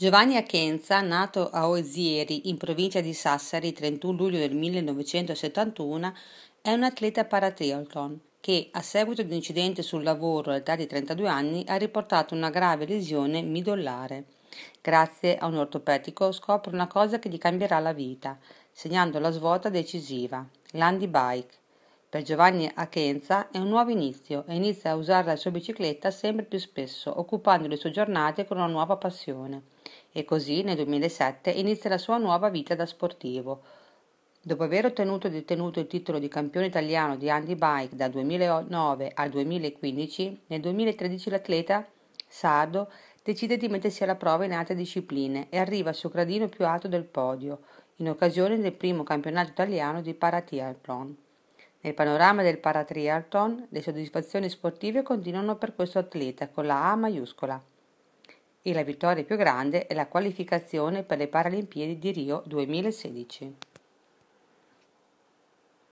Giovanni Achenza, nato a Oezieri in provincia di Sassari, il 31 luglio del 1971, è un atleta paratriathlon che, a seguito di un incidente sul lavoro all'età di 32 anni, ha riportato una grave lesione midollare. Grazie a un ortopedico scopre una cosa che gli cambierà la vita, segnando la svolta decisiva, l'handibike. Per Giovanni Achenza è un nuovo inizio e inizia a usare la sua bicicletta sempre più spesso, occupando le sue giornate con una nuova passione. E così nel 2007 inizia la sua nuova vita da sportivo. Dopo aver ottenuto e detenuto il titolo di campione italiano di handi bike dal 2009 al 2015, nel 2013 l'atleta sardo decide di mettersi alla prova in altre discipline e arriva sul gradino più alto del podio, in occasione del primo campionato italiano di paratiathlon. Nel panorama del paratriathlon le soddisfazioni sportive continuano per questo atleta con la A maiuscola e la vittoria più grande è la qualificazione per le Paralimpiadi di Rio 2016.